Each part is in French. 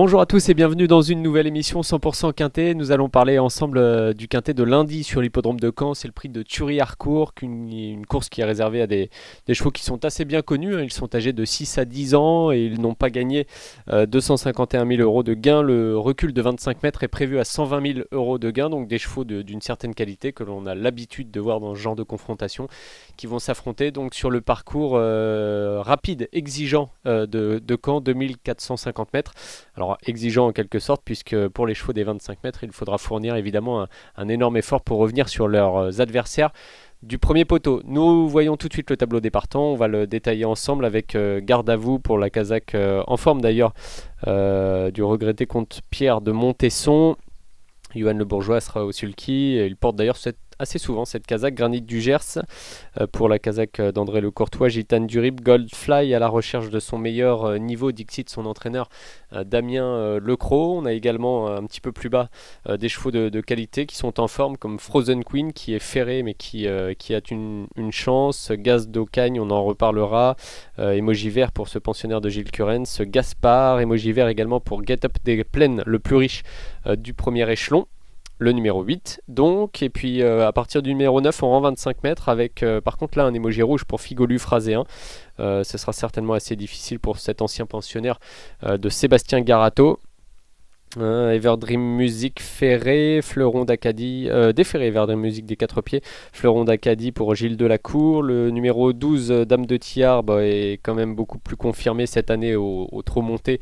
Bonjour à tous et bienvenue dans une nouvelle émission 100% Quintet. Nous allons parler ensemble euh, du Quintet de lundi sur l'hippodrome de Caen. C'est le prix de Thury-Harcourt, une, course qui est réservée à des, chevaux qui sont assez bien connus. Hein. Ils sont âgés de 6 à 10 ans et ils n'ont pas gagné 251 euh, 000 euros de gains. Le recul de 25 mètres est prévu à 120 000 euros de gains, donc des chevaux d'une certaine qualité que l'on a l'habitude de voir dans ce genre de confrontation, qui vont s'affronter donc sur le parcours euh, rapide, exigeant de, de Caen, 2450 mètres. Alors exigeant en quelque sorte, puisque pour les chevaux des 25 mètres, il faudra fournir évidemment un, énorme effort pour revenir sur leurs euh, adversaires du premier poteau. Nous voyons tout de suite le tableau des partants, on va le détailler ensemble avec euh, garde à vous pour la Kazakh euh, en forme d'ailleurs du regretté comte Pierre de Montesson. Johan Le Bourgeois sera au sulky, il porte d'ailleurs cette assez souvent cette casaque, Granit du Gers euh, pour la casaque euh, d'André Le Courtois, Gitane Durib, Goldfly à la recherche de son meilleur euh, niveau, Dixit, son entraîneur Damien Lecro. On a également un petit peu plus bas des chevaux de, qualité qui sont en forme comme Frozen Queen qui est ferré mais qui, qui a une, chance, Gaz d'Ocagne, on en reparlera, Emoji Vert pour ce pensionnaire de Gilles Curens, Gaspard, Emoji Vert également pour Get Up des Plaines, le plus riche du premier échelon le numéro 8 donc et puis euh, à partir du numéro 9 on rend 25 mètres avec euh, par contre là un émoji rouge pour Figolu phraséen euh, ce sera certainement assez difficile pour cet ancien pensionnaire euh, de Sébastien Garato hein, Everdream Music Ferré, Fleuron d'Acadie, Ferré Everdream Music des quatre pieds, Fleuron d'Acadie pour Gilles Delacour, le numéro 12 Dame de Tiard bah, est quand même beaucoup plus confirmé cette année au, au trop monté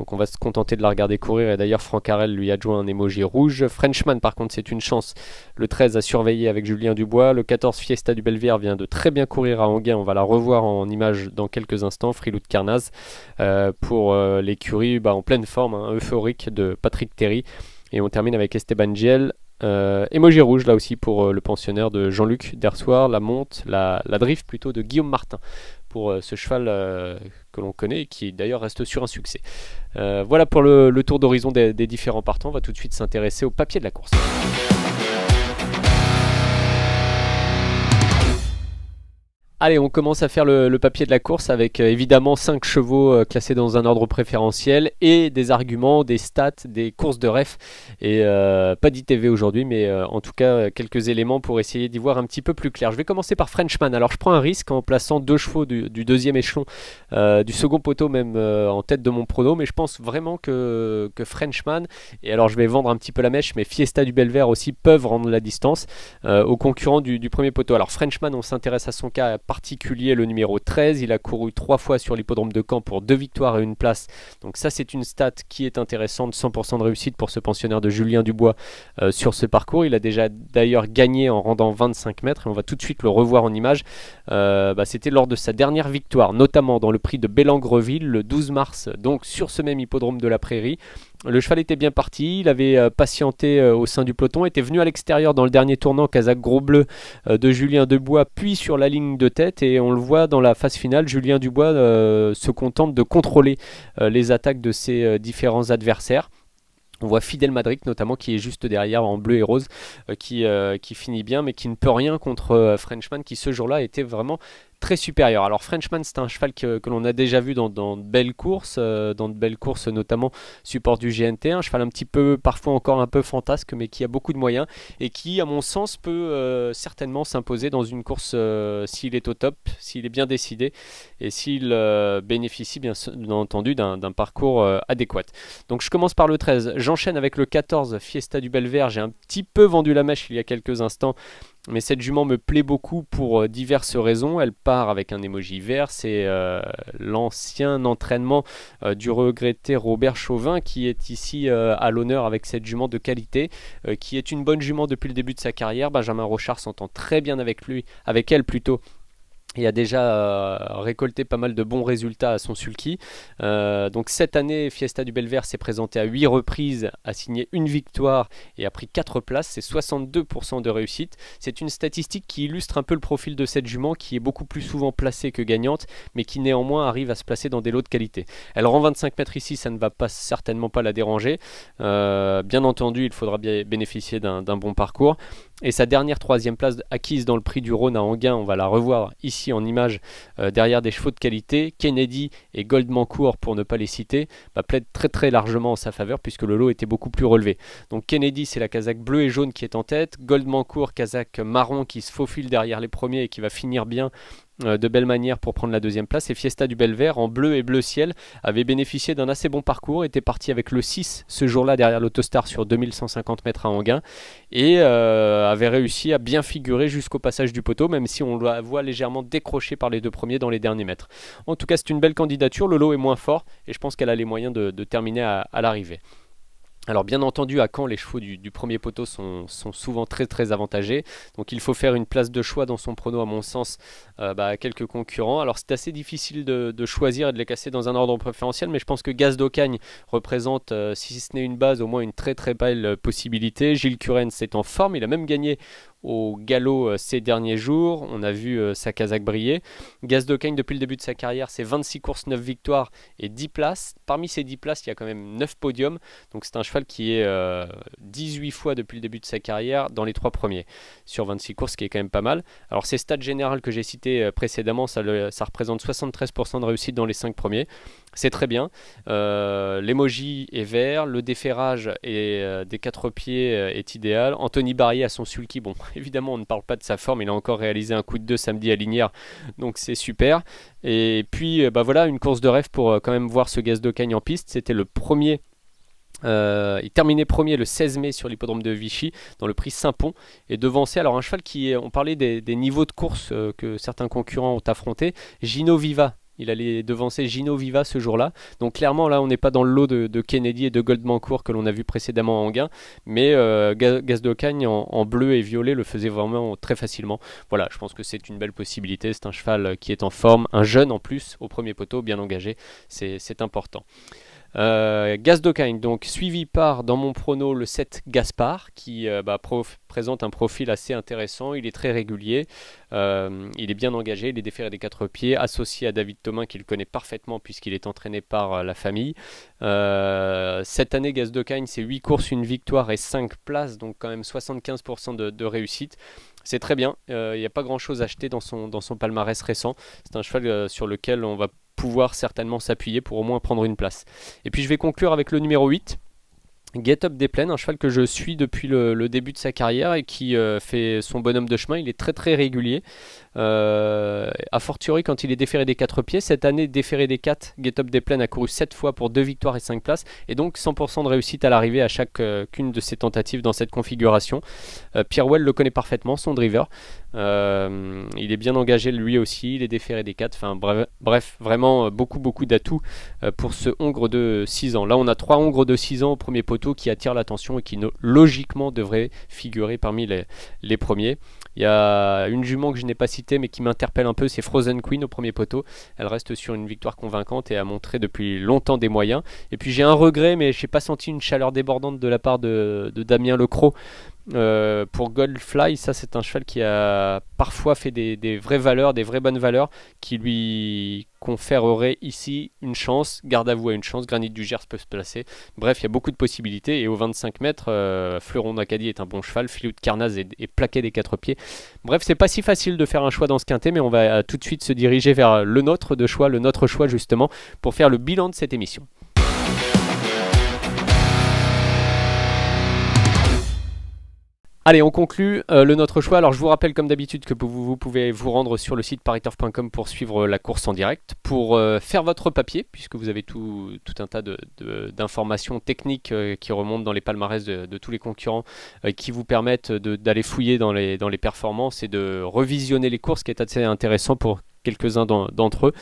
donc on va se contenter de la regarder courir. Et d'ailleurs, Franck Harel lui joint un emoji rouge. Frenchman, par contre, c'est une chance. Le 13 à surveiller avec Julien Dubois. Le 14, Fiesta du Belvière vient de très bien courir à Anguin. On va la revoir en image dans quelques instants. Frilou de Carnaz. Euh, pour euh, l'écurie, bah, en pleine forme, hein, euphorique de Patrick Terry. Et on termine avec Esteban Giel et euh, emoji rouge là aussi pour euh, le pensionnaire de Jean-Luc Dersoir, la monte, la, la drift plutôt de Guillaume Martin pour euh, ce cheval que l'on connaît et qui d'ailleurs reste sur un succès. voilà pour le, tour d'horizon des, des différents partants. On va tout de suite s'intéresser au papier de la course. Allez, on commence à faire le, papier de la course avec euh, évidemment 5 chevaux euh, classés dans un ordre préférentiel et des arguments, des stats, des courses de ref. Et euh, pas d'ITV aujourd'hui, mais en tout cas quelques éléments pour essayer d'y voir un petit peu plus clair. Je vais commencer par Frenchman. Alors je prends un risque en plaçant deux chevaux du, deuxième échelon, du second poteau même en tête de mon prono, mais je pense vraiment que, Frenchman, et alors je vais vendre un petit peu la mèche, mais Fiesta du Belvert aussi peuvent rendre la distance aux concurrents du, du premier poteau. Alors Frenchman, on s'intéresse à son cas particulier le numéro 13. Il a couru trois fois sur l'hippodrome de Caen pour deux victoires et une place. Donc ça c'est une stat qui est intéressante, 100% de réussite pour ce pensionnaire de Julien Dubois euh, sur ce parcours. Il a déjà d'ailleurs gagné en rendant 25 mètres et on va tout de suite le revoir en image. Euh, bah, c'était lors de sa dernière victoire, notamment dans le prix de Bélangreville le 12 mars, donc sur ce même hippodrome de la Prairie. Le cheval était bien parti, il avait euh, patienté euh, au sein du peloton, était venu à l'extérieur dans le dernier tournant Kazakh Gros Bleu euh, de Julien Dubois, puis sur la ligne de tête. Et on le voit dans la phase finale, Julien Dubois se contente de contrôler les attaques de ses différents adversaires. On voit Fidel Madrick notamment qui est juste derrière en bleu et rose, qui, qui finit bien mais qui ne peut rien contre Frenchman qui ce jour-là était vraiment très supérieur. Alors Frenchman, c'est un cheval que, l'on a déjà vu dans, de belles courses, euh, dans de belles courses notamment support du GNT, un cheval un petit peu, parfois encore un peu fantasque, mais qui a beaucoup de moyens et qui, à mon sens, peut euh, certainement s'imposer dans une course euh, s'il est au top, s'il est bien décidé et s'il bénéficie bien, entendu d'un parcours adéquat. Donc je commence par le 13, j'enchaîne avec le 14, Fiesta du Belvert, j'ai un petit peu vendu la mèche il y a quelques instants mais cette jument me plaît beaucoup pour euh, diverses raisons. Elle part avec un émoji vert. C'est euh, l'ancien entraînement euh, du regretté Robert Chauvin qui est ici à l'honneur avec cette jument de qualité, qui est une bonne jument depuis le début de sa carrière. Benjamin Rochard s'entend très bien avec lui, avec elle plutôt il a déjà euh, récolté pas mal de bons résultats à son sulky. Euh, donc cette année, Fiesta du Belvert s'est présenté à 8 reprises, a signé une victoire et a pris 4 places, c'est 62% de réussite. C'est une statistique qui illustre un peu le profil de cette jument qui est beaucoup plus souvent placée que gagnante, mais qui néanmoins arrive à se placer dans des lots de qualité. Elle rend 25 mètres ici, ça ne va pas, certainement pas la déranger. Euh, bien entendu, il faudra bien bénéficier d'un bon parcours. Et sa dernière troisième place acquise dans le prix du Rhône à Anguin, on va la revoir ici en image euh, derrière des chevaux de qualité. Kennedy et Goldmancourt, pour ne pas les citer, bah, plaident très très largement en sa faveur puisque le lot était beaucoup plus relevé. Donc Kennedy, c'est la casaque bleue et jaune qui est en tête. Goldmancourt, casaque marron qui se faufile derrière les premiers et qui va finir bien euh, de belle manière pour prendre la deuxième place. Et Fiesta du Belvert, en bleu et bleu ciel, avait bénéficié d'un assez bon parcours, était parti avec le 6 ce jour-là derrière l'Autostar sur 2150 mètres à Anguin, et euh, avait réussi à bien figurer jusqu'au passage du poteau, même si on la voit légèrement décrochée par les deux premiers dans les derniers mètres. En tout cas, c'est une belle candidature, le lot est moins fort, et je pense qu'elle a les moyens de, terminer à l'arrivée. Alors bien entendu, à Caen, les chevaux du, premier poteau sont, souvent très très avantagés. Donc il faut faire une place de choix dans son prono, à mon sens, euh, bah, à quelques concurrents. Alors c'est assez difficile de, choisir et de les casser dans un ordre préférentiel, mais je pense que Gaz d'Ocagne représente, euh, si ce n'est une base, au moins une très très belle possibilité. Gilles Curren, c'est en forme, il a même gagné au galop euh, ces derniers jours. On a vu sa casaque briller. Gaz d'Ocagne, depuis le début de sa carrière, c'est 26 courses, 9 victoires et 10 places. Parmi ces 10 places, il y a quand même 9 podiums. Donc c'est un cheval qui est 18 euh, fois depuis le début de sa carrière dans les trois premiers sur 26 courses, ce qui est quand même pas mal. Alors ces stats générales que j'ai cités euh, précédemment, ça, représente 73% de réussite dans les cinq premiers. C'est très bien. Euh, est vert, le déferrage est, euh, des quatre pieds est idéal. Anthony Barrier a son sulky, bon, évidemment, on ne parle pas de sa forme. Il a encore réalisé un coup de deux samedi à Linière, donc c'est super. Et puis, bah voilà, une course de rêve pour quand même voir ce gaz de cagne en piste. C'était le premier euh, il terminait premier le 16 mai sur l'hippodrome de Vichy dans le prix Saint-Pont et devançait alors un cheval qui, on parlait des, niveaux de course euh, que certains concurrents ont affronté, Gino Viva. Il allait devancer Gino Viva ce jour-là. Donc clairement là on n'est pas dans le lot de, Kennedy et de Goldmancourt que l'on a vu précédemment en gain, mais euh, Gazdocagne en, en, bleu et violet le faisait vraiment très facilement. Voilà, je pense que c'est une belle possibilité, c'est un cheval qui est en forme, un jeune en plus au premier poteau bien engagé, c'est important. Euh, donc suivi par dans mon prono le 7 Gaspard qui euh, bah, présente un profil assez intéressant. Il est très régulier, euh, il est bien engagé, il est déféré des quatre pieds, associé à David Thomas qu'il connaît parfaitement puisqu'il est entraîné par euh, la famille. cette année, Gasdocaine c'est 8 courses, une victoire et 5 places, donc quand même 75% de, réussite. C'est très bien. Il n'y a pas grand chose à acheter dans son, dans son palmarès récent. C'est un cheval sur lequel on va certainement s'appuyer pour au moins prendre une place. Et puis je vais conclure avec le numéro 8. Get Up des Plaines, un cheval que je suis depuis le, début de sa carrière et qui euh, fait son bonhomme de chemin. Il est très très régulier. Euh, a fortiori quand il est déféré des 4 pieds. Cette année, déféré des 4, Get Up des Plaines a couru 7 fois pour deux victoires et 5 places. Et donc 100% de réussite à l'arrivée à chacune euh, de ses tentatives dans cette configuration. Pierre Well le connaît parfaitement, son driver. Euh, il est bien engagé lui aussi, il est déféré des 4. bref, vraiment euh, beaucoup beaucoup d'atouts euh, pour ce ongre de 6 ans. Là on a trois Hongres de 6 ans au premier poteau qui attirent l'attention et qui logiquement devraient figurer parmi les, premiers. Il y a une jument que je n'ai pas citée mais qui m'interpelle un peu, c'est Frozen Queen au premier poteau. Elle reste sur une victoire convaincante et a montré depuis longtemps des moyens. Et puis j'ai un regret mais je n'ai pas senti une chaleur débordante de la part de, de Damien Lecroc euh, pour Goldfly, ça c'est un cheval qui a parfois fait des, vraies valeurs, des vraies bonnes valeurs, qui lui conférerait ici une chance. Garde à vous a une chance, Granit du Gers peut se placer. Bref, il y a beaucoup de possibilités. Et au 25 mètres, euh, Fleuron d'Acadie est un bon cheval, Filou de Carnaz est, plaqué des quatre pieds. Bref, c'est pas si facile de faire un choix dans ce quintet, mais on va tout de suite se diriger vers le nôtre de choix, le nôtre choix justement, pour faire le bilan de cette émission. Allez, on conclut euh, le notre choix. Alors, je vous rappelle, comme d'habitude, que vous, pouvez vous rendre sur le site pariturf.com pour suivre euh, la course en direct, pour euh, faire votre papier, puisque vous avez tout, un tas d'informations techniques qui remontent dans les palmarès de, tous les concurrents, qui vous permettent d'aller fouiller dans les, dans les performances et de revisionner les courses, ce qui est assez intéressant pour quelques-uns d'entre eux.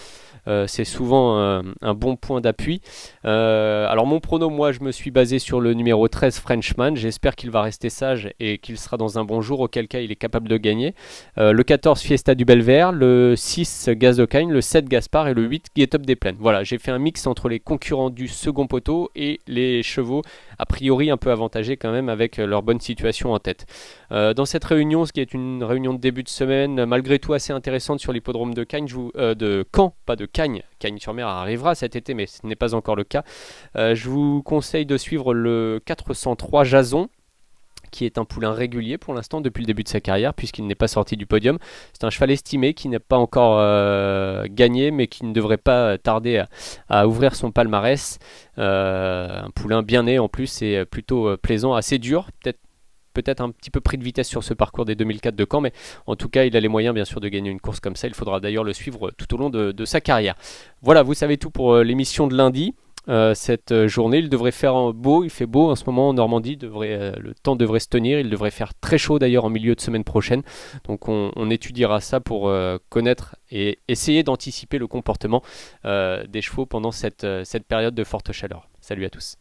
Euh, c'est souvent euh, un, bon point d'appui. Euh, alors mon prono, moi je me suis basé sur le numéro 13 Frenchman. J'espère qu'il va rester sage et qu'il sera dans un bon jour, auquel cas il est capable de gagner. le 14 Fiesta du Belvert, le 6 Gaz de le 7 Gaspard et le 8 Get Up des Plaines. Voilà, j'ai fait un mix entre les concurrents du second poteau et les chevaux a priori un peu avantagés quand même avec leur bonne situation en tête. dans cette réunion, ce qui est une réunion de début de semaine, malgré tout assez intéressante sur l'hippodrome de, Caen, de Caen, pas de Cagnes. sur mer arrivera cet été, mais ce n'est pas encore le cas. Euh, je vous conseille de suivre le 403 Jason qui est un poulain régulier pour l'instant depuis le début de sa carrière puisqu'il n'est pas sorti du podium. C'est un cheval estimé qui n'a pas encore euh, gagné mais qui ne devrait pas tarder à, ouvrir son palmarès. Euh, un poulain bien né en plus et plutôt plaisant, assez dur, peut-être peut-être un petit peu pris de vitesse sur ce parcours des 2004 de Caen, mais en tout cas, il a les moyens, bien sûr, de gagner une course comme ça. Il faudra d'ailleurs le suivre tout au long de, sa carrière. Voilà, vous savez tout pour euh, l'émission de lundi. Euh, cette euh, journée. Il devrait faire beau, il fait beau en ce moment en Normandie, devrait, le temps devrait se tenir, il devrait faire très chaud d'ailleurs en milieu de semaine prochaine. Donc on, étudiera ça pour connaître et essayer d'anticiper le comportement des chevaux pendant cette période de forte chaleur. Salut à tous.